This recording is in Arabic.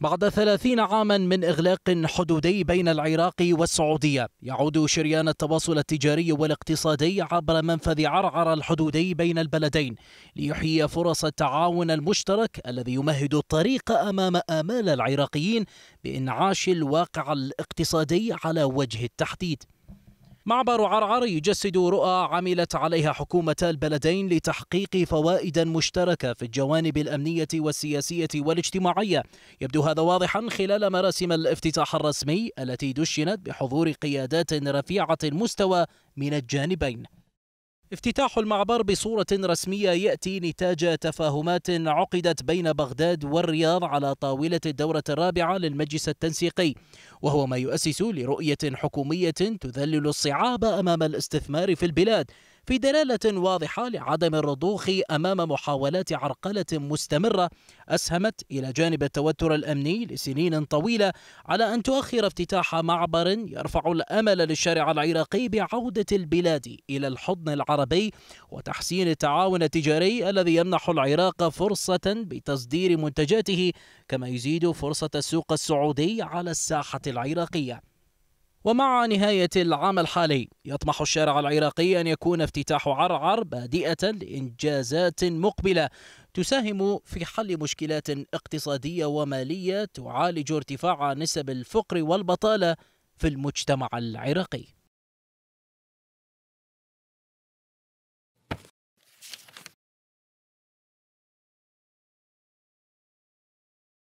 بعد ثلاثين عاما من إغلاق حدودي بين العراق والسعودية يعود شريان التواصل التجاري والاقتصادي عبر منفذ عرعر الحدودي بين البلدين ليحيي فرص التعاون المشترك الذي يمهد الطريق أمام آمال العراقيين بإنعاش الواقع الاقتصادي على وجه التحديد معبر عرعر يجسد رؤى عملت عليها حكومة البلدين لتحقيق فوائد مشتركة في الجوانب الأمنية والسياسية والاجتماعية يبدو هذا واضحا خلال مراسم الافتتاح الرسمي التي دشنت بحضور قيادات رفيعة المستوى من الجانبين افتتاح المعبر بصورة رسمية يأتي نتاج تفاهمات عقدت بين بغداد والرياض على طاولة الدورة الرابعة للمجلس التنسيقي وهو ما يؤسس لرؤية حكومية تذلل الصعاب أمام الاستثمار في البلاد في دلالة واضحة لعدم الرضوخ أمام محاولات عرقلة مستمرة أسهمت إلى جانب التوتر الأمني لسنين طويلة على أن تؤخر افتتاح معبر يرفع الأمل للشارع العراقي بعودة البلاد إلى الحضن العربي وتحسين التعاون التجاري الذي يمنح العراق فرصة بتصدير منتجاته كما يزيد فرصة السوق السعودي على الساحة العراقية ومع نهاية العام الحالي يطمح الشارع العراقي أن يكون افتتاح عرعر بادئة لإنجازات مقبلة تساهم في حل مشكلات اقتصادية ومالية تعالج ارتفاع نسب الفقر والبطالة في المجتمع العراقي